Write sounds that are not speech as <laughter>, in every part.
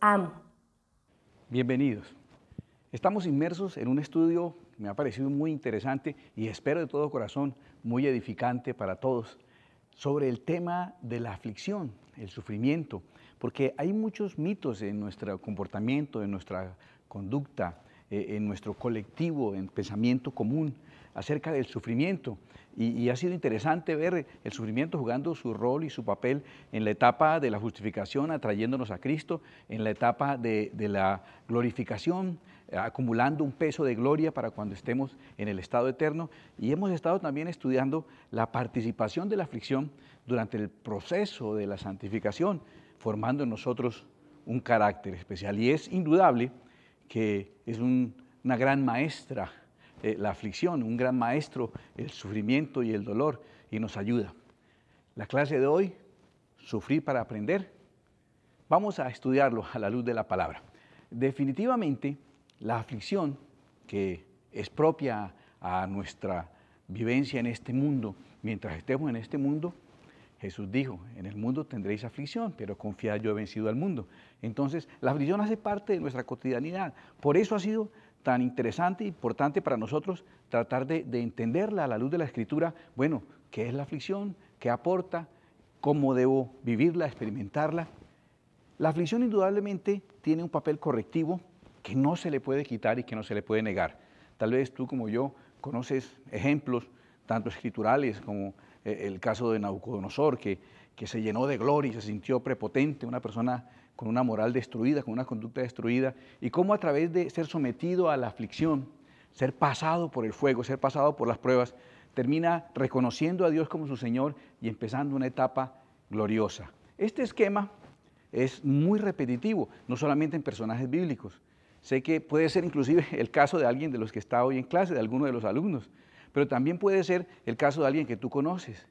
amo. Bienvenidos. Estamos inmersos en un estudio que me ha parecido muy interesante y espero de todo corazón muy edificante para todos sobre el tema de la aflicción, el sufrimiento, porque hay muchos mitos en nuestro comportamiento, en nuestra conducta, eh, en nuestro colectivo, en pensamiento común acerca del sufrimiento. Y, ha sido interesante ver el sufrimiento jugando su rol y su papel en la etapa de la justificación, atrayéndonos a Cristo, en la etapa de, la glorificación, eh, acumulando un peso de gloria para cuando estemos en el estado eterno. Y hemos estado también estudiando la participación de la aflicción durante el proceso de la santificación, formando en nosotros un carácter especial. Y es indudable que es una gran maestra eh, la aflicción, un gran maestro, el sufrimiento y el dolor, y nos ayuda. La clase de hoy, sufrir para aprender, vamos a estudiarlo a la luz de la palabra. Definitivamente, la aflicción que es propia a nuestra vivencia en este mundo, mientras estemos en este mundo, Jesús dijo, en el mundo tendréis aflicción, pero confiad, yo he vencido al mundo. Entonces, la aflicción hace parte de nuestra cotidianidad. Por eso ha sido tan interesante e importante para nosotros tratar de, entenderla a la luz de la escritura. Bueno, ¿qué es la aflicción? ¿Qué aporta? ¿Cómo debo vivirla, experimentarla? La aflicción indudablemente tiene un papel correctivo que no se le puede quitar y que no se le puede negar. Tal vez tú como yo conoces ejemplos, tanto escriturales como eh, el caso de Nabucodonosor, que, que se llenó de gloria y se sintió prepotente, una persona con una moral destruida, con una conducta destruida, y cómo a través de ser sometido a la aflicción, ser pasado por el fuego, ser pasado por las pruebas, termina reconociendo a Dios como su Señor y empezando una etapa gloriosa. Este esquema es muy repetitivo, no solamente en personajes bíblicos. Sé que puede ser inclusive <laughs> el caso de alguien de los que está hoy en clase, de alguno de los alumnos, pero también puede ser el caso de alguien que tú conoces.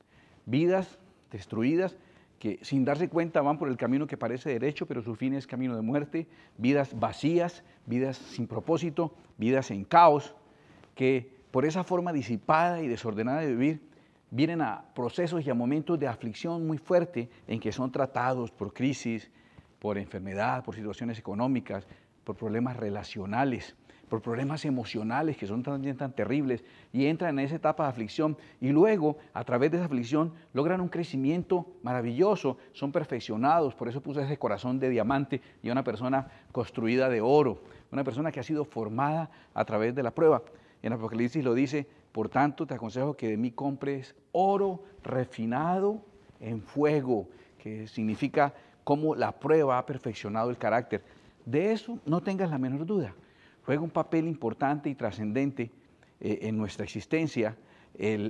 Vidas destruidas que sin darse cuenta van por el camino que parece derecho, pero su fin es camino de muerte, vidas vacías, vidas sin propósito, vidas en caos, que por esa forma disipada y desordenada de vivir vienen a procesos y a momentos de aflicción muy fuerte en que son tratados por crisis, por enfermedad, por situaciones económicas, por problemas relacionales por problemas emocionales que son también tan terribles y entran en esa etapa de aflicción y luego a través de esa aflicción logran un crecimiento maravilloso, son perfeccionados, por eso puse ese corazón de diamante y una persona construida de oro, una persona que ha sido formada a través de la prueba. En Apocalipsis lo dice, por tanto te aconsejo que de mí compres oro refinado en fuego, que significa cómo la prueba ha perfeccionado el carácter. De eso no tengas la menor duda juega un papel importante y trascendente eh, en nuestra existencia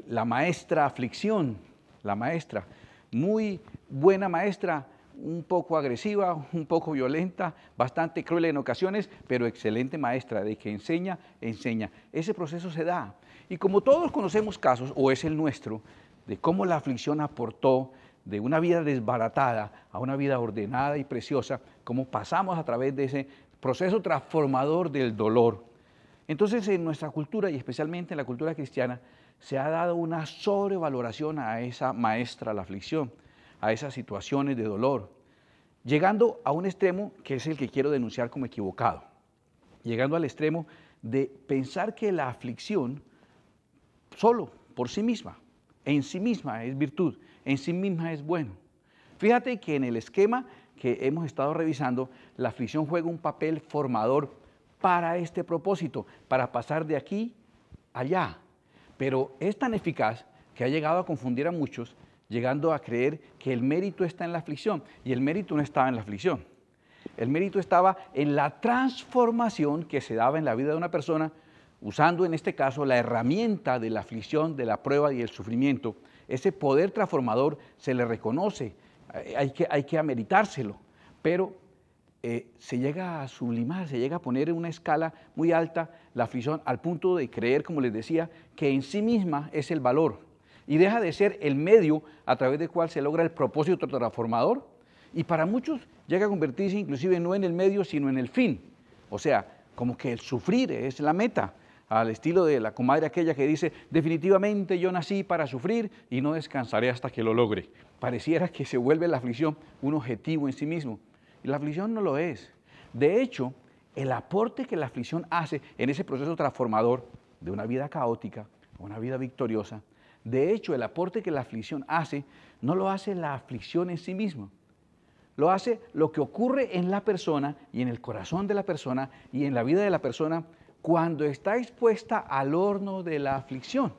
la maestra aflicción, la maestra, muy buena maestra, un poco agresiva, un poco violenta, bastante cruel en ocasiones, pero excelente maestra de que enseña, enseña. Ese proceso se da. Y como todos conocemos casos, o es el nuestro, de cómo la aflicción aportó de una vida desbaratada a una vida ordenada y preciosa, cómo pasamos a través de ese proceso transformador del dolor. Entonces en nuestra cultura y especialmente en la cultura cristiana se ha dado una sobrevaloración a esa maestra, la aflicción, a esas situaciones de dolor, llegando a un extremo que es el que quiero denunciar como equivocado, llegando al extremo de pensar que la aflicción solo, por sí misma, en sí misma es virtud, en sí misma es bueno. Fíjate que en el esquema que hemos estado revisando, la aflicción juega un papel formador para este propósito, para pasar de aquí allá. Pero es tan eficaz que ha llegado a confundir a muchos, llegando a creer que el mérito está en la aflicción, y el mérito no estaba en la aflicción. El mérito estaba en la transformación que se daba en la vida de una persona, usando en este caso la herramienta de la aflicción, de la prueba y el sufrimiento. Ese poder transformador se le reconoce, hay que, hay ameritárselo, pero eh, se llega a sublimar, se llega a poner en una escala muy alta la aflicción al punto de creer, como les decía, que en sí misma es el valor y deja de ser el medio a través del cual se logra el propósito transformador y para muchos llega a convertirse inclusive no en el medio, sino en el fin. O sea, como que el sufrir es la meta, al estilo de la comadre aquella que dice, definitivamente yo nací para sufrir y no descansaré hasta que lo logre pareciera que se vuelve la aflicción un objetivo en sí mismo. Y la aflicción no lo es. De hecho, el aporte que la aflicción hace en ese proceso transformador de una vida caótica a una vida victoriosa, de hecho, el aporte que la aflicción hace no lo hace la aflicción en sí mismo. Lo hace lo que ocurre en la persona y en el corazón de la persona y en la vida de la persona cuando está expuesta al horno de la aflicción.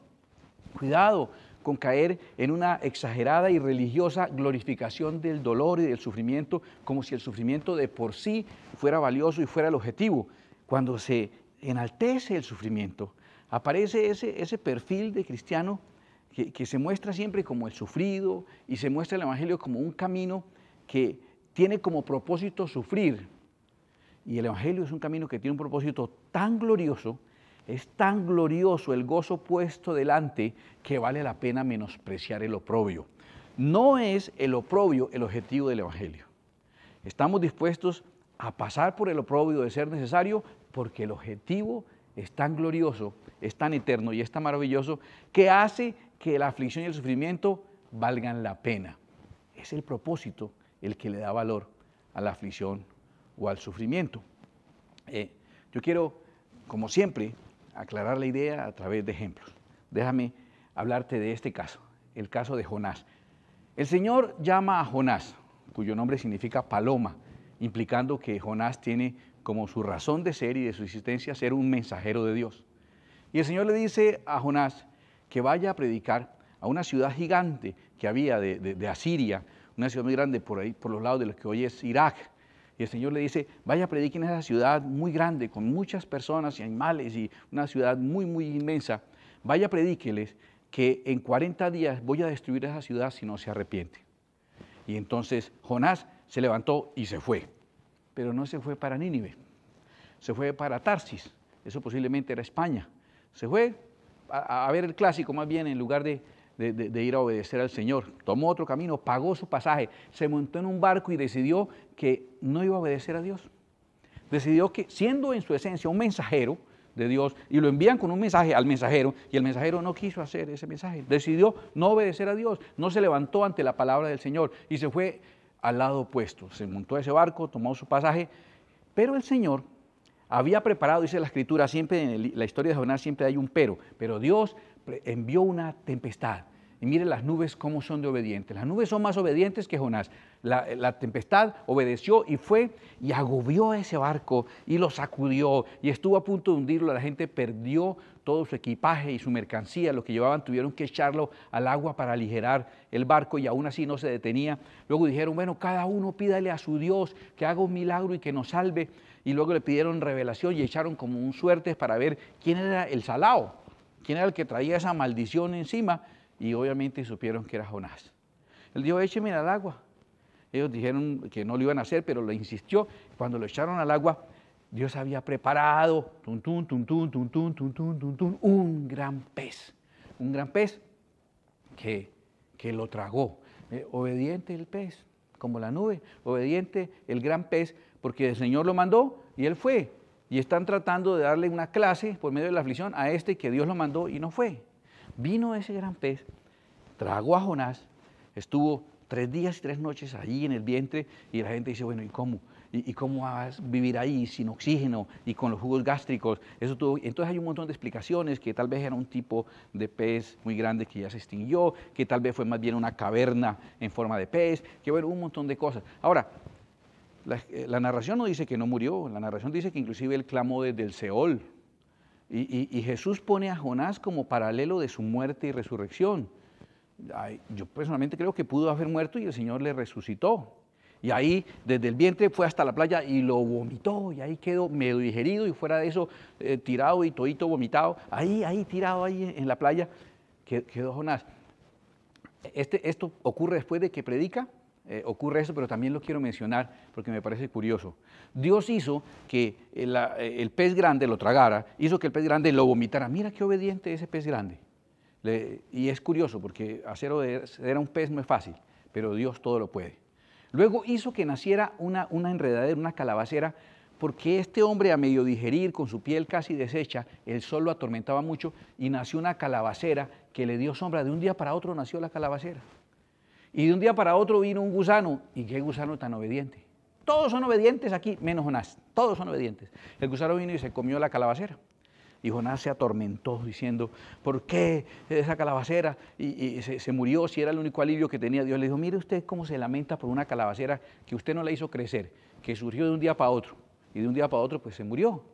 Cuidado, con caer en una exagerada y religiosa glorificación del dolor y del sufrimiento, como si el sufrimiento de por sí fuera valioso y fuera el objetivo. Cuando se enaltece el sufrimiento, aparece ese, ese perfil de cristiano que, que, se muestra siempre como el sufrido y se muestra el Evangelio como un camino que tiene como propósito sufrir. Y el Evangelio es un camino que tiene un propósito tan glorioso es tan glorioso el gozo puesto delante que vale la pena menospreciar el oprobio. No es el oprobio el objetivo del Evangelio. Estamos dispuestos a pasar por el oprobio de ser necesario porque el objetivo es tan glorioso, es tan eterno y es tan maravilloso que hace que la aflicción y el sufrimiento valgan la pena. Es el propósito el que le da valor a la aflicción o al sufrimiento. Eh, yo quiero, como siempre, aclarar la idea a través de ejemplos. Déjame hablarte de este caso, el caso de Jonás. El Señor llama a Jonás, cuyo nombre significa paloma, implicando que Jonás tiene como su razón de ser y de su existencia ser un mensajero de Dios. Y el Señor le dice a Jonás que vaya a predicar a una ciudad gigante que había de, Asiria, una ciudad muy grande por ahí, por los lados de lo que hoy es Irak. Y el Señor le dice, vaya, prediquen a esa ciudad muy grande, con muchas personas y animales y una ciudad muy, muy inmensa. Vaya, predíqueles que en 40 días voy a destruir esa ciudad si no se arrepiente. Y entonces Jonás se levantó y se fue. Pero no se fue para Nínive, se fue para Tarsis, eso posiblemente era España. Se fue a ver el clásico más bien en lugar de de, ir a obedecer al Señor. Tomó otro camino, pagó su pasaje, se montó en un barco y decidió que no iba a obedecer a Dios. Decidió que siendo en su esencia un mensajero de Dios y lo envían con un mensaje al mensajero y el mensajero no quiso hacer ese mensaje. Decidió no obedecer a Dios, no se levantó ante la palabra del Señor y se fue al lado opuesto. Se montó ese barco, tomó su pasaje, pero el Señor había preparado, dice la escritura, siempre en la historia de Jonás siempre hay un pero, pero Dios envió una tempestad. Y miren las nubes cómo son de obedientes. Las nubes son más obedientes que Jonás. La, tempestad obedeció y fue y agobió ese barco y lo sacudió y estuvo a punto de hundirlo. La gente perdió todo su equipaje y su mercancía. lo que llevaban tuvieron que echarlo al agua para aligerar el barco y aún así no se detenía. Luego dijeron, bueno, cada uno pídale a su Dios que haga un milagro y que nos salve. Y luego le pidieron revelación y echaron como un suerte para ver quién era el salao quién era el que traía esa maldición encima y obviamente supieron que era Jonás. Él dijo, écheme al agua. Ellos dijeron que no lo iban a hacer, pero lo insistió. Cuando lo echaron al agua, Dios había preparado un gran pez. Un gran pez que, que lo tragó. obediente el pez, como la nube. Obediente el gran pez, porque el Señor lo mandó y él fue y están tratando de darle una clase por medio de la aflicción a este que Dios lo mandó y no fue. Vino ese gran pez, tragó a Jonás, estuvo tres días y tres noches allí en el vientre y la gente dice, bueno, ¿y cómo? ¿Y, cómo vas a vivir ahí sin oxígeno y con los jugos gástricos? Eso todo. Entonces hay un montón de explicaciones que tal vez era un tipo de pez muy grande que ya se extinguió, que tal vez fue más bien una caverna en forma de pez, que bueno, un montón de cosas. Ahora, eh, la, narración no dice que no murió, la narración dice que inclusive él clamó desde el Seol. Y, Jesús pone a Jonás como paralelo de su muerte y resurrección. yo personalmente creo que pudo haber muerto y el Señor le resucitó. Y ahí, desde el vientre, fue hasta la playa y lo vomitó. Y ahí quedó medio digerido y fuera de eso, eh, tirado y todito vomitado. Ahí, ahí, tirado ahí en la playa, quedó Jonás. Este, esto ocurre después de que predica eh, ocurre eso, pero también lo quiero mencionar porque me parece curioso. Dios hizo que eh, eh, el, pez grande lo tragara, hizo que el pez grande lo vomitara. Mira qué obediente ese pez grande. y es curioso porque hacer obedecer a un pez no es fácil, pero Dios todo lo puede. Luego hizo que naciera una, una enredadera, una calabacera, porque este hombre a medio digerir, con su piel casi deshecha, el sol lo atormentaba mucho y nació una calabacera que le dio sombra. De un día para otro nació la calabacera. Y de un día para otro vino un gusano. ¿Y qué gusano tan obediente? Todos son obedientes aquí, menos Jonás. Todos son obedientes. El gusano vino y se comió la calabacera. Y Jonás se atormentó diciendo, ¿por qué esa calabacera? Y, se, murió si era el único alivio que tenía. Dios le dijo, mire usted cómo se lamenta por una calabacera que usted no la hizo crecer, que surgió de un día para otro. Y de un día para otro pues se murió.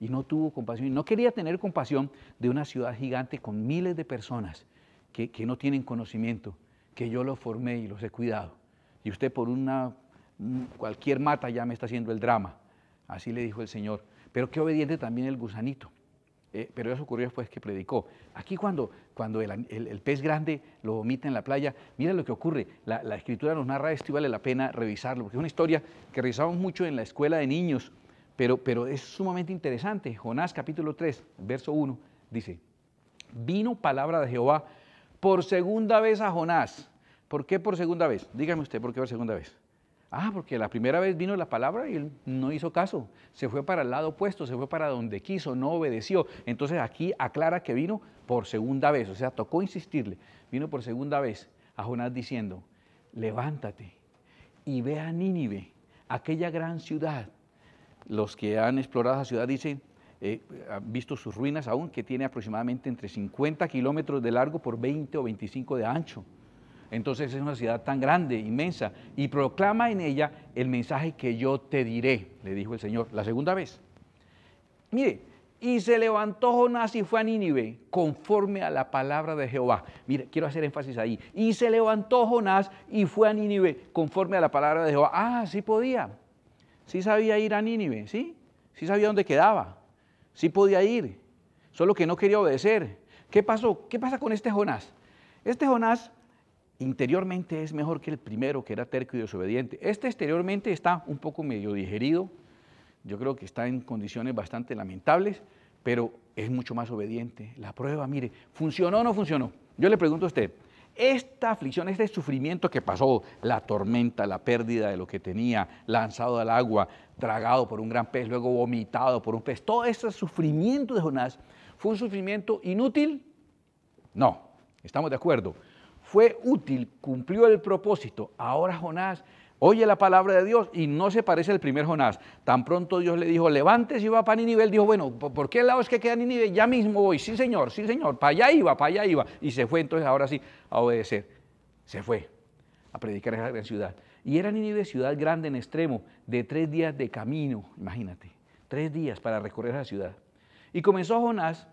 Y no tuvo compasión. Y no quería tener compasión de una ciudad gigante con miles de personas que no tienen conocimiento que yo los formé y los he cuidado. Y usted por una cualquier mata ya me está haciendo el drama. Así le dijo el Señor. Pero qué obediente también el gusanito. Eh, pero eso ocurrió después que predicó. Aquí cuando, cuando el, pez grande lo vomita en la playa, mira lo que ocurre. La, escritura nos narra esto y vale la pena revisarlo, porque es una historia que revisamos mucho en la escuela de niños, pero, pero es sumamente interesante. Jonás capítulo 3, verso 1, dice, vino palabra de Jehová por segunda vez a Jonás ¿Por qué por segunda vez? Dígame usted, ¿por qué por segunda vez? Ah, porque la primera vez vino la palabra y él no hizo caso. Se fue para el lado opuesto, se fue para donde quiso, no obedeció. Entonces aquí aclara que vino por segunda vez, o sea, tocó insistirle. Vino por segunda vez a Jonás diciendo, levántate y ve a Nínive, aquella gran ciudad. Los que han explorado esa ciudad dicen, eh, han visto sus ruinas aún, que tiene aproximadamente entre 50 kilómetros de largo por 20 o 25 de ancho entonces es una ciudad tan grande, inmensa, y proclama en ella el mensaje que yo te diré, le dijo el Señor la segunda vez. Mire, y se levantó Jonás y fue a Nínive, conforme a la palabra de Jehová. Mire, quiero hacer énfasis ahí. Y se levantó Jonás y fue a Nínive, conforme a la palabra de Jehová. Ah, sí podía. Sí sabía ir a Nínive, ¿sí? Sí sabía dónde quedaba. Sí podía ir. Solo que no quería obedecer. ¿Qué pasó? ¿Qué pasa con este Jonás? Este Jonás interiormente es mejor que el primero, que era terco y desobediente. Este exteriormente está un poco medio digerido, yo creo que está en condiciones bastante lamentables, pero es mucho más obediente. La prueba, mire, ¿funcionó o no funcionó? Yo le pregunto a usted, esta aflicción, este sufrimiento que pasó, la tormenta, la pérdida de lo que tenía, lanzado al agua, tragado por un gran pez, luego vomitado por un pez, todo ese sufrimiento de Jonás, ¿fue un sufrimiento inútil? No, estamos de acuerdo fue útil, cumplió el propósito. Ahora Jonás oye la palabra de Dios y no se parece al primer Jonás. Tan pronto Dios le dijo, levántese y va para Nínive. Él dijo, bueno, ¿por qué lado es que queda Nínive? Ya mismo voy, sí señor, sí señor, para allá iba, para allá iba. Y se fue entonces ahora sí a obedecer. Se fue a predicar en esa gran ciudad. Y era Nínive ciudad grande en extremo, de tres días de camino, imagínate, tres días para recorrer la ciudad. Y comenzó Jonás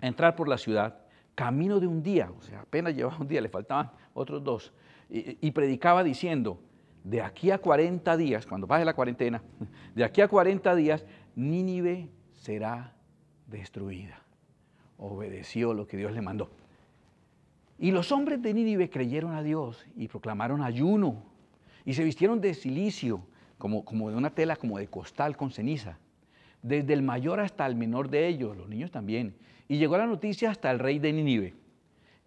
a entrar por la ciudad camino de un día, o sea, apenas llevaba un día, le faltaban otros dos, y, predicaba diciendo, de aquí a 40 días, cuando pase la cuarentena, <laughs> de aquí a 40 días, Nínive será destruida. Obedeció lo que Dios le mandó. Y los hombres de Nínive creyeron a Dios y proclamaron ayuno y se vistieron de silicio, como, como de una tela como de costal con ceniza, desde el mayor hasta el menor de ellos, los niños también, y llegó la noticia hasta el rey de Nínive.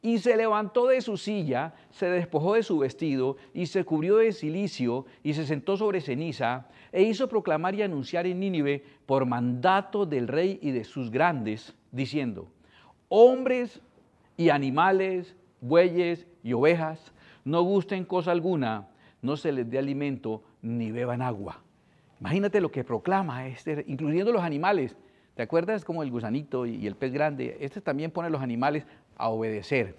Y se levantó de su silla, se despojó de su vestido, y se cubrió de silicio, y se sentó sobre ceniza, e hizo proclamar y anunciar en Nínive por mandato del rey y de sus grandes, diciendo, hombres y animales, bueyes y ovejas, no gusten cosa alguna, no se les dé alimento, ni beban agua. Imagínate lo que proclama este, incluyendo los animales. ¿Te acuerdas? como el gusanito y el pez grande. Este también pone a los animales a obedecer.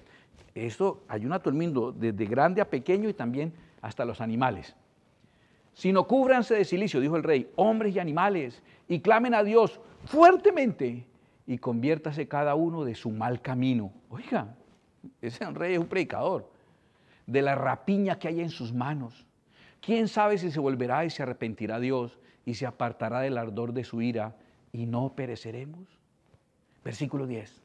Esto ayuna todo el mundo, desde grande a pequeño y también hasta los animales. Si no cúbranse de silicio, dijo el rey, hombres y animales, y clamen a Dios fuertemente y conviértase cada uno de su mal camino. Oiga, ese rey es un predicador. De la rapiña que hay en sus manos. ¿Quién sabe si se volverá y se arrepentirá Dios y se apartará del ardor de su ira? y no pereceremos. Versículo 10.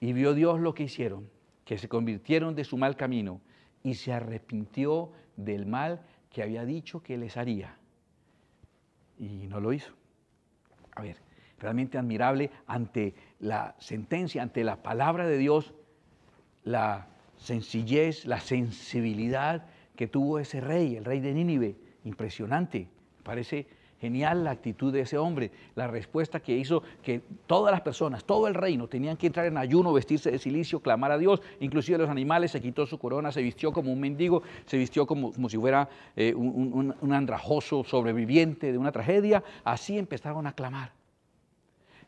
Y vio Dios lo que hicieron, que se convirtieron de su mal camino y se arrepintió del mal que había dicho que les haría. Y no lo hizo. A ver, realmente admirable ante la sentencia, ante la palabra de Dios, la sencillez, la sensibilidad que tuvo ese rey, el rey de Nínive. Impresionante. Parece Genial la actitud de ese hombre, la respuesta que hizo que todas las personas, todo el reino, tenían que entrar en ayuno, vestirse de silicio, clamar a Dios, inclusive los animales, se quitó su corona, se vistió como un mendigo, se vistió como, como si fuera eh, un, andrajoso sobreviviente de una tragedia, así empezaron a clamar.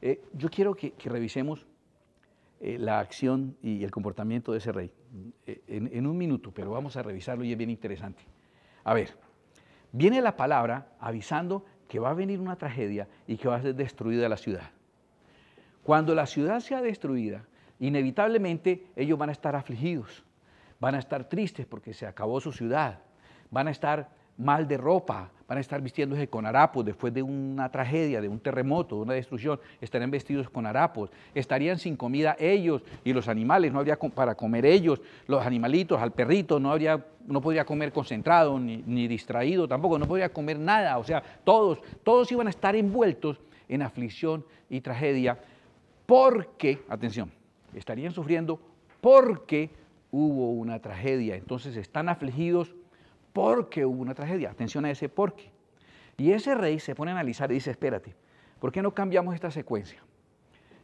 Eh, yo quiero que, revisemos eh, la acción y el comportamiento de ese rey en, en, un minuto, pero vamos a revisarlo y es bien interesante. A ver, viene la palabra avisando que va a venir una tragedia y que va a ser destruida la ciudad. Cuando la ciudad sea destruida, inevitablemente ellos van a estar afligidos, van a estar tristes porque se acabó su ciudad, van a estar mal de ropa, van a estar vistiéndose con harapos después de una tragedia, de un terremoto, de una destrucción, estarían vestidos con harapos, estarían sin comida ellos y los animales, no habría para comer ellos, los animalitos, al perrito, no habría, no podría comer concentrado ni, distraído tampoco, no podría comer nada, o sea, todos, todos iban a estar envueltos en aflicción y tragedia porque, atención, estarían sufriendo porque hubo una tragedia, entonces están afligidos porque hubo una tragedia. Atención a ese porque. Y ese rey se pone a analizar y dice, espérate, ¿por qué no cambiamos esta secuencia?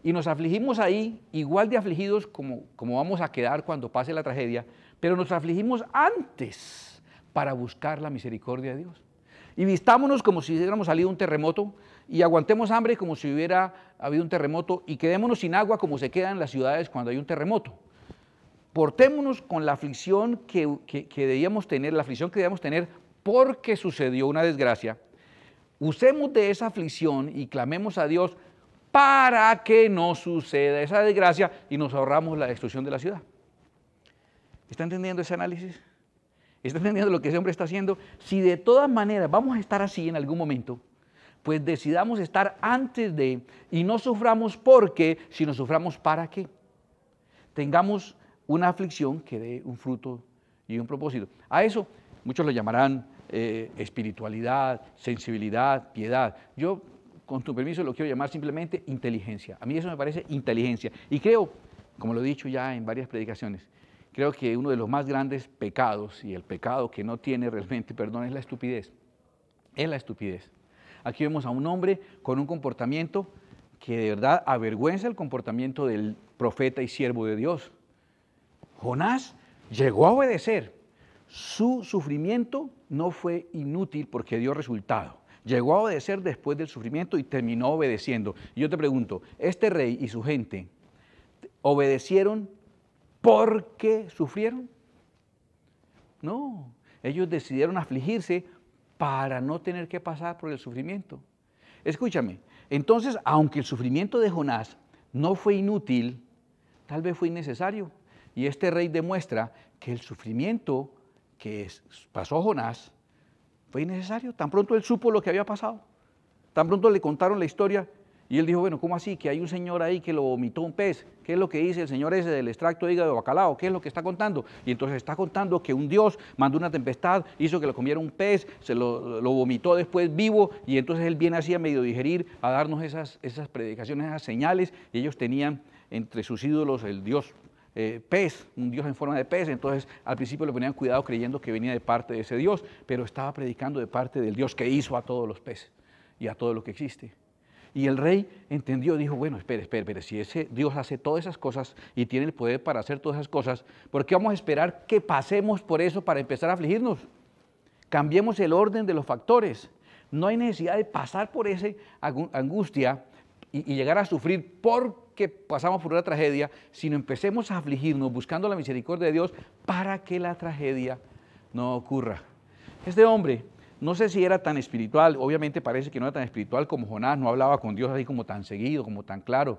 Y nos afligimos ahí, igual de afligidos como, como vamos a quedar cuando pase la tragedia, pero nos afligimos antes para buscar la misericordia de Dios. Y vistámonos como si hubiéramos salido un terremoto y aguantemos hambre como si hubiera habido un terremoto y quedémonos sin agua como se quedan las ciudades cuando hay un terremoto. Portémonos con la aflicción que, que, debíamos tener, la aflicción que debíamos tener porque sucedió una desgracia. Usemos de esa aflicción y clamemos a Dios para que no suceda esa desgracia y nos ahorramos la destrucción de la ciudad. ¿Está entendiendo ese análisis? ¿Está entendiendo lo que ese hombre está haciendo? Si de todas maneras vamos a estar así en algún momento, pues decidamos estar antes de y no suframos porque, sino suframos para qué. Tengamos una aflicción que dé un fruto y un propósito. A eso muchos lo llamarán eh, espiritualidad, sensibilidad, piedad. Yo, con tu permiso, lo quiero llamar simplemente inteligencia. A mí eso me parece inteligencia. Y creo, como lo he dicho ya en varias predicaciones, creo que uno de los más grandes pecados, y el pecado que no tiene realmente perdón, es la estupidez. Es la estupidez. Aquí vemos a un hombre con un comportamiento que de verdad avergüenza el comportamiento del profeta y siervo de Dios. Jonás llegó a obedecer. Su sufrimiento no fue inútil porque dio resultado. Llegó a obedecer después del sufrimiento y terminó obedeciendo. Y yo te pregunto, ¿este rey y su gente obedecieron porque sufrieron? No, ellos decidieron afligirse para no tener que pasar por el sufrimiento. Escúchame, entonces, aunque el sufrimiento de Jonás no fue inútil, tal vez fue innecesario, y este rey demuestra que el sufrimiento que pasó Jonás fue innecesario. Tan pronto él supo lo que había pasado. Tan pronto le contaron la historia y él dijo, bueno, ¿cómo así? Que hay un señor ahí que lo vomitó un pez. ¿Qué es lo que dice el señor ese del extracto de hígado de bacalao? ¿Qué es lo que está contando? Y entonces está contando que un dios mandó una tempestad, hizo que lo comiera un pez, se lo, vomitó después vivo y entonces él viene así a medio digerir, a darnos esas, esas predicaciones, esas señales. Y ellos tenían entre sus ídolos el dios eh, pez, un Dios en forma de pez. Entonces al principio le ponían cuidado creyendo que venía de parte de ese Dios, pero estaba predicando de parte del Dios que hizo a todos los peces y a todo lo que existe. Y el rey entendió, dijo, bueno, espere, espere, espere, si ese Dios hace todas esas cosas y tiene el poder para hacer todas esas cosas, ¿por qué vamos a esperar que pasemos por eso para empezar a afligirnos? Cambiemos el orden de los factores. No hay necesidad de pasar por esa angustia y, llegar a sufrir porque pasamos por una tragedia, sino empecemos a afligirnos buscando la misericordia de Dios para que la tragedia no ocurra. Este hombre, no sé si era tan espiritual, obviamente parece que no era tan espiritual como Jonás, no hablaba con Dios así como tan seguido, como tan claro.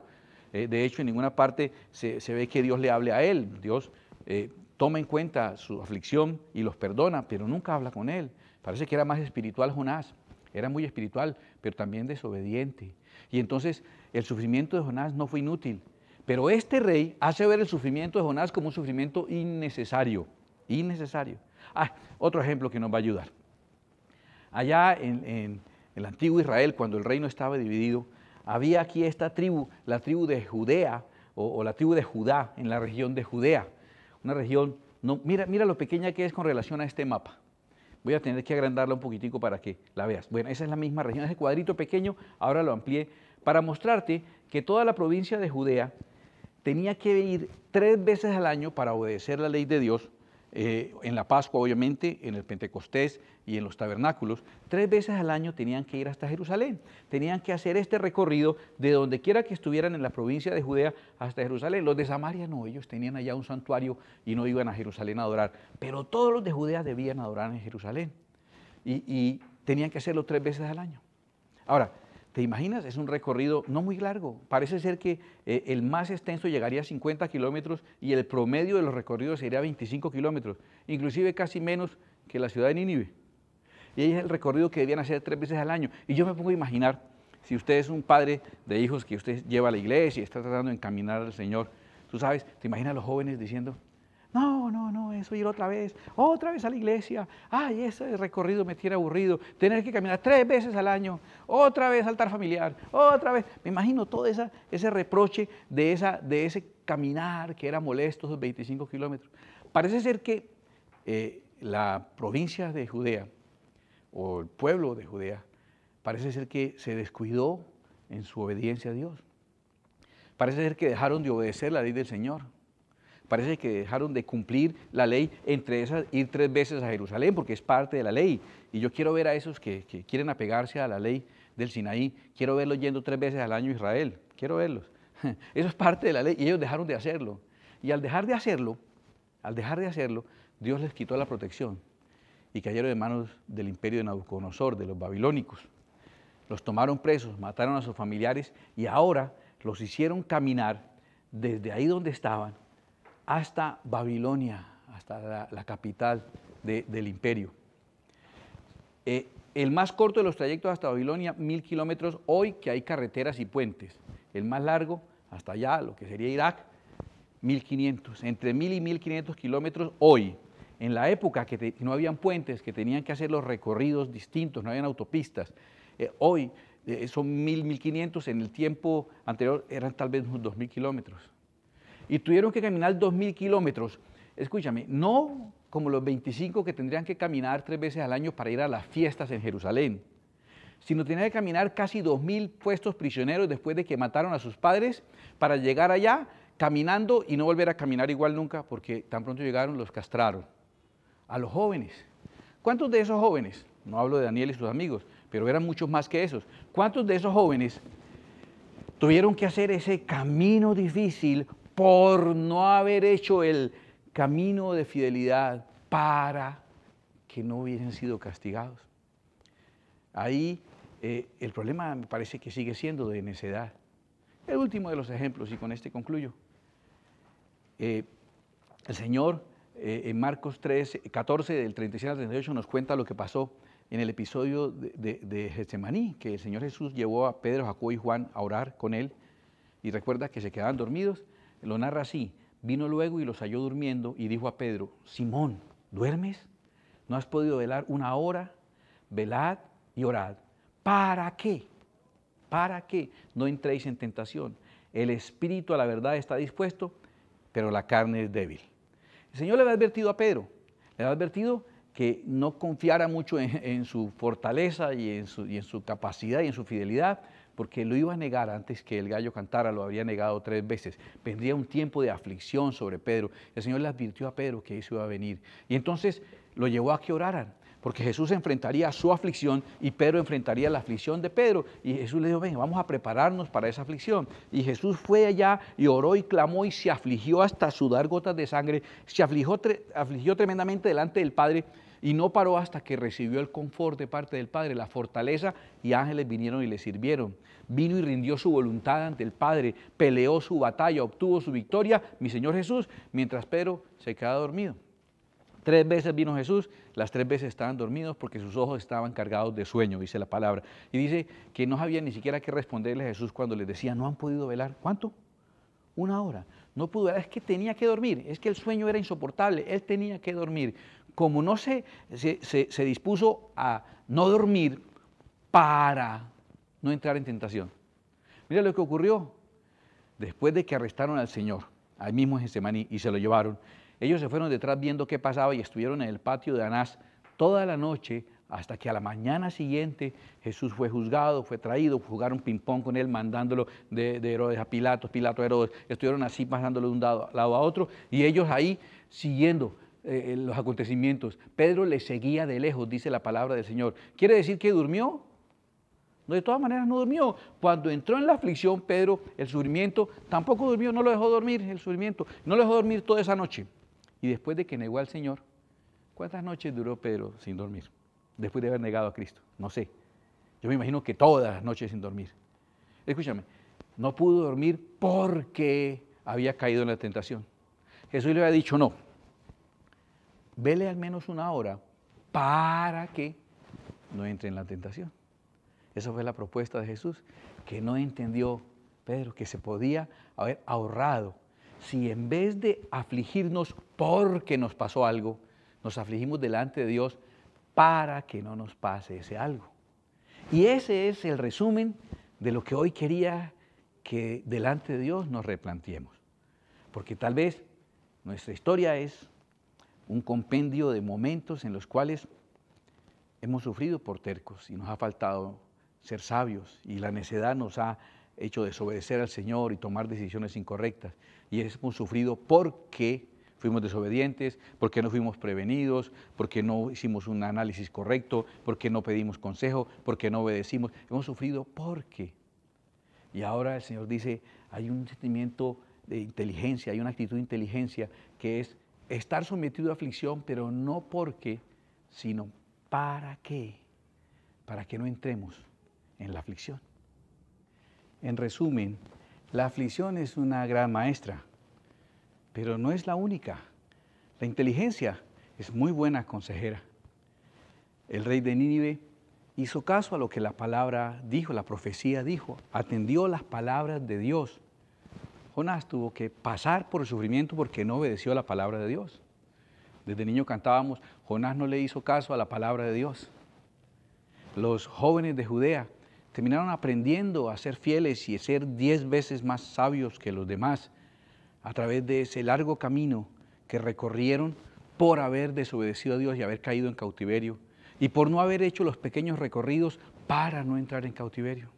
Eh, de hecho, en ninguna parte se, ve que Dios le hable a él. Dios eh, toma en cuenta su aflicción y los perdona, pero nunca habla con él. Parece que era más espiritual Jonás, era muy espiritual, pero también desobediente. Y entonces el sufrimiento de Jonás no fue inútil, pero este rey hace ver el sufrimiento de Jonás como un sufrimiento innecesario, innecesario. Ah, otro ejemplo que nos va a ayudar. Allá en, el antiguo Israel, cuando el reino estaba dividido, había aquí esta tribu, la tribu de Judea o, la tribu de Judá en la región de Judea, una región, mira lo pequeña que es con relación a este mapa. Voy a tener que agrandarla un poquitico para que la veas. Bueno, esa es la misma región, ese cuadrito pequeño, ahora lo amplié para mostrarte que toda la provincia de Judea tenía que ir tres veces al año para obedecer la ley de Dios eh, en la Pascua obviamente, en el Pentecostés y en los tabernáculos, tres veces al año tenían que ir hasta Jerusalén, tenían que hacer este recorrido de donde quiera que estuvieran en la provincia de Judea hasta Jerusalén. Los de Samaria no, ellos tenían allá un santuario y no iban a Jerusalén a adorar, pero todos los de Judea debían adorar en Jerusalén y, y tenían que hacerlo tres veces al año. Ahora, ¿Te imaginas? Es un recorrido no muy largo. Parece ser que eh, el más extenso llegaría a 50 kilómetros y el promedio de los recorridos sería 25 kilómetros, inclusive casi menos que la ciudad de Nínive. Y ahí es el recorrido que debían hacer tres veces al año. Y yo me pongo a imaginar, si usted es un padre de hijos que usted lleva a la iglesia y está tratando de encaminar al Señor, tú sabes, te imaginas a los jóvenes diciendo, no, no, no, eso ir otra vez, otra vez a la iglesia. Ay, ese recorrido me tiene aburrido. Tener que caminar tres veces al año, otra vez altar familiar, otra vez. Me imagino todo esa, ese reproche de, esa, de ese caminar que era molesto, esos 25 kilómetros. Parece ser que eh, la provincia de Judea, o el pueblo de Judea, parece ser que se descuidó en su obediencia a Dios. Parece ser que dejaron de obedecer la ley del Señor Parece que dejaron de cumplir la ley, entre esas ir tres veces a Jerusalén, porque es parte de la ley. Y yo quiero ver a esos que, quieren apegarse a la ley del Sinaí, quiero verlos yendo tres veces al año a Israel, quiero verlos. <laughs> Eso es parte de la ley y ellos dejaron de hacerlo. Y al dejar de hacerlo, al dejar de hacerlo, Dios les quitó la protección y cayeron en manos del imperio de Nabucodonosor, de los babilónicos. Los tomaron presos, mataron a sus familiares y ahora los hicieron caminar desde ahí donde estaban hasta Babilonia, hasta la, capital del imperio. Eh, el más corto de los trayectos hasta Babilonia, mil kilómetros, hoy que hay carreteras y puentes. El más largo, hasta allá, lo que sería Irak, 1500. Entre mil y 1500 kilómetros hoy. En la época que, no habían puentes, que tenían que hacer los recorridos distintos, no habían autopistas. Eh, hoy eh, son mil 1500, en el tiempo anterior eran tal vez unos mil kilómetros y tuvieron que caminar 2.000 kilómetros. Escúchame, no como los 25 que tendrían que caminar tres veces al año para ir a las fiestas en Jerusalén, sino tenían que caminar casi 2.000 puestos prisioneros después de que mataron a sus padres para llegar allá caminando y no volver a caminar igual nunca porque tan pronto llegaron los castraron. A los jóvenes. ¿Cuántos de esos jóvenes, no hablo de Daniel y sus amigos, pero eran muchos más que esos, cuántos de esos jóvenes tuvieron que hacer ese camino difícil por no haber hecho el camino de fidelidad para que no hubiesen sido castigados. Ahí eh, el problema me parece que sigue siendo de necedad. El último de los ejemplos, y con este concluyo. Eh, el Señor eh, en Marcos 3, 14, del 37 al 38, nos cuenta lo que pasó en el episodio de, de, de Getsemaní, que el Señor Jesús llevó a Pedro, Jacob y Juan a orar con él. Y recuerda que se quedaban dormidos lo narra así, vino luego y los halló durmiendo y dijo a Pedro, Simón, ¿duermes? ¿No has podido velar una hora? Velad y orad. ¿Para qué? ¿Para qué? No entréis en tentación. El espíritu a la verdad está dispuesto, pero la carne es débil. El Señor le había advertido a Pedro, le había advertido que no confiara mucho en, su fortaleza y en su, y en su capacidad y en su fidelidad, porque lo iba a negar antes que el gallo cantara, lo había negado tres veces. Vendría un tiempo de aflicción sobre Pedro. El Señor le advirtió a Pedro que eso iba a venir. Y entonces lo llevó a que oraran, porque Jesús enfrentaría su aflicción y Pedro enfrentaría la aflicción de Pedro. Y Jesús le dijo, ven, vamos a prepararnos para esa aflicción. Y Jesús fue allá y oró y clamó y se afligió hasta sudar gotas de sangre, se afligió, afligió tremendamente delante del Padre. Y no paró hasta que recibió el confort de parte del Padre, la fortaleza, y ángeles vinieron y le sirvieron. Vino y rindió su voluntad ante el Padre, peleó su batalla, obtuvo su victoria, mi Señor Jesús, mientras Pedro se queda dormido. Tres veces vino Jesús, las tres veces estaban dormidos porque sus ojos estaban cargados de sueño, dice la palabra. Y dice que no había ni siquiera que responderle a Jesús cuando les decía, no han podido velar. ¿Cuánto? Una hora. No pudo es que tenía que dormir, es que el sueño era insoportable, él tenía que dormir como no se, se, dispuso a no dormir para no entrar en tentación. Mira lo que ocurrió después de que arrestaron al Señor, ahí mismo en Getsemaní, y se lo llevaron. Ellos se fueron detrás viendo qué pasaba y estuvieron en el patio de Anás toda la noche hasta que a la mañana siguiente Jesús fue juzgado, fue traído, jugaron ping-pong con él, mandándolo de, Herodes a Pilatos, Pilato a Herodes, estuvieron así pasándolo de un lado a otro, y ellos ahí siguiendo eh, eh, los acontecimientos. Pedro le seguía de lejos, dice la palabra del Señor. ¿Quiere decir que durmió? No, de todas maneras no durmió. Cuando entró en la aflicción, Pedro, el sufrimiento, tampoco durmió, no lo dejó dormir el sufrimiento, no lo dejó dormir toda esa noche. Y después de que negó al Señor, ¿cuántas noches duró Pedro sin dormir? Después de haber negado a Cristo, no sé. Yo me imagino que todas las noches sin dormir. Escúchame, no pudo dormir porque había caído en la tentación. Jesús le había dicho no vele al menos una hora para que no entre en la tentación. Esa fue la propuesta de Jesús, que no entendió Pedro que se podía haber ahorrado si en vez de afligirnos porque nos pasó algo, nos afligimos delante de Dios para que no nos pase ese algo. Y ese es el resumen de lo que hoy quería que delante de Dios nos replanteemos. Porque tal vez nuestra historia es un compendio de momentos en los cuales hemos sufrido por tercos y nos ha faltado ser sabios y la necedad nos ha hecho desobedecer al Señor y tomar decisiones incorrectas. Y hemos sufrido porque fuimos desobedientes, porque no fuimos prevenidos, porque no hicimos un análisis correcto, porque no pedimos consejo, porque no obedecimos. Hemos sufrido porque. Y ahora el Señor dice, hay un sentimiento de inteligencia, hay una actitud de inteligencia que es estar sometido a aflicción, pero no porque, sino para qué, para que no entremos en la aflicción. En resumen, la aflicción es una gran maestra, pero no es la única. La inteligencia es muy buena consejera. El rey de Nínive hizo caso a lo que la palabra dijo, la profecía dijo, atendió las palabras de Dios Jonás tuvo que pasar por el sufrimiento porque no obedeció a la palabra de Dios. Desde niño cantábamos, Jonás no le hizo caso a la palabra de Dios. Los jóvenes de Judea terminaron aprendiendo a ser fieles y a ser diez veces más sabios que los demás a través de ese largo camino que recorrieron por haber desobedecido a Dios y haber caído en cautiverio y por no haber hecho los pequeños recorridos para no entrar en cautiverio.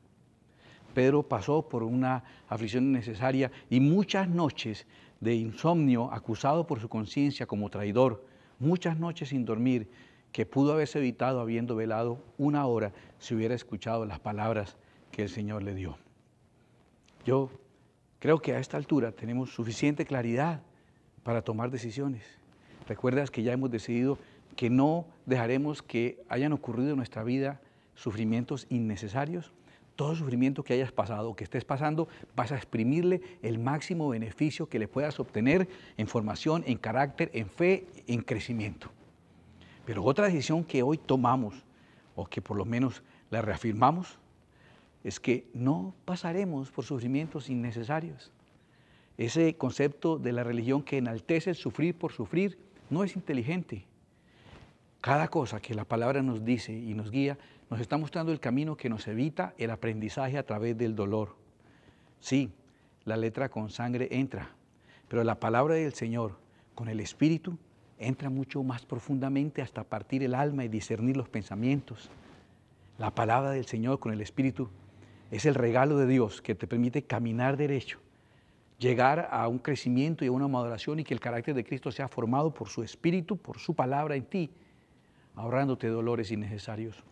Pedro pasó por una aflicción innecesaria y muchas noches de insomnio, acusado por su conciencia como traidor, muchas noches sin dormir, que pudo haberse evitado habiendo velado una hora si hubiera escuchado las palabras que el Señor le dio. Yo creo que a esta altura tenemos suficiente claridad para tomar decisiones. Recuerdas que ya hemos decidido que no dejaremos que hayan ocurrido en nuestra vida sufrimientos innecesarios todo sufrimiento que hayas pasado o que estés pasando, vas a exprimirle el máximo beneficio que le puedas obtener en formación, en carácter, en fe, en crecimiento. Pero otra decisión que hoy tomamos, o que por lo menos la reafirmamos, es que no pasaremos por sufrimientos innecesarios. Ese concepto de la religión que enaltece el sufrir por sufrir no es inteligente. Cada cosa que la palabra nos dice y nos guía nos está mostrando el camino que nos evita el aprendizaje a través del dolor. Sí, la letra con sangre entra, pero la palabra del Señor con el Espíritu entra mucho más profundamente hasta partir el alma y discernir los pensamientos. La palabra del Señor con el Espíritu es el regalo de Dios que te permite caminar derecho, llegar a un crecimiento y a una maduración y que el carácter de Cristo sea formado por su Espíritu, por su palabra en ti, ahorrándote dolores innecesarios.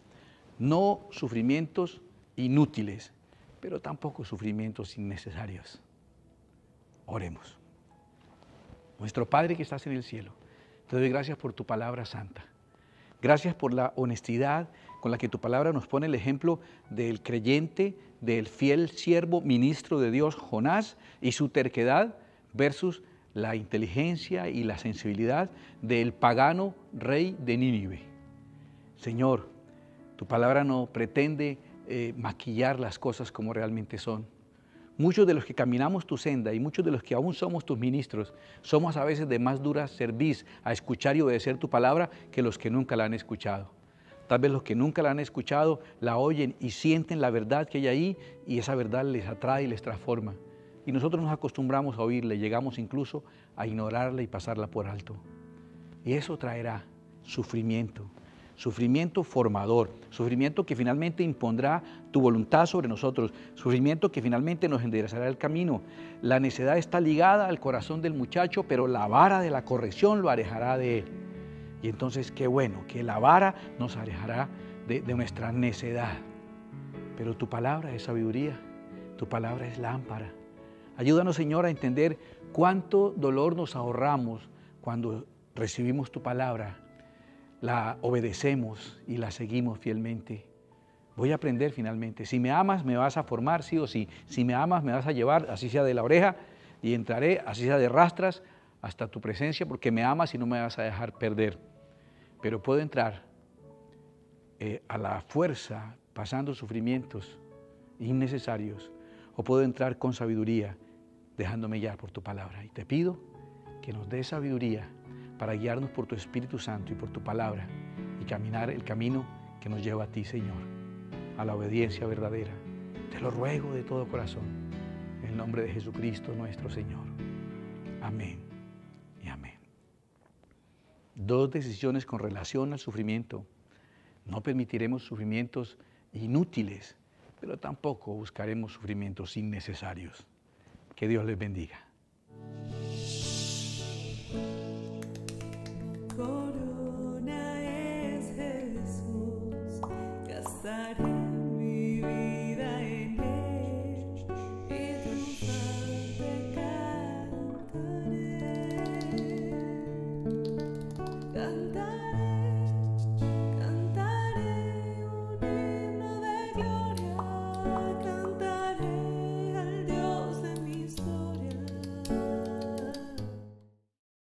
No sufrimientos inútiles, pero tampoco sufrimientos innecesarios. Oremos. Nuestro Padre que estás en el cielo, te doy gracias por tu palabra santa. Gracias por la honestidad con la que tu palabra nos pone el ejemplo del creyente, del fiel siervo, ministro de Dios, Jonás, y su terquedad versus la inteligencia y la sensibilidad del pagano rey de Nínive. Señor, tu palabra no pretende eh, maquillar las cosas como realmente son. Muchos de los que caminamos tu senda y muchos de los que aún somos tus ministros, somos a veces de más dura serviz a escuchar y obedecer tu palabra que los que nunca la han escuchado. Tal vez los que nunca la han escuchado la oyen y sienten la verdad que hay ahí y esa verdad les atrae y les transforma. Y nosotros nos acostumbramos a oírla llegamos incluso a ignorarla y pasarla por alto. Y eso traerá sufrimiento, sufrimiento formador, sufrimiento que finalmente impondrá tu voluntad sobre nosotros, sufrimiento que finalmente nos enderezará el camino. La necedad está ligada al corazón del muchacho, pero la vara de la corrección lo alejará de él. Y entonces qué bueno, que la vara nos alejará de, nuestra necedad. Pero tu palabra es sabiduría, tu palabra es lámpara. Ayúdanos, Señor, a entender cuánto dolor nos ahorramos cuando recibimos tu palabra la obedecemos y la seguimos fielmente. Voy a aprender finalmente. Si me amas, me vas a formar, sí o sí. Si me amas, me vas a llevar, así sea de la oreja, y entraré, así sea de rastras, hasta tu presencia, porque me amas y no me vas a dejar perder. Pero puedo entrar eh, a la fuerza, pasando sufrimientos innecesarios, o puedo entrar con sabiduría, dejándome ya por tu palabra. Y te pido que nos dé sabiduría para guiarnos por tu Espíritu Santo y por tu palabra y caminar el camino que nos lleva a ti, Señor, a la obediencia verdadera. Te lo ruego de todo corazón, en el nombre de Jesucristo nuestro Señor. Amén y amén. Dos decisiones con relación al sufrimiento. No permitiremos sufrimientos inútiles, pero tampoco buscaremos sufrimientos innecesarios. Que Dios les bendiga. go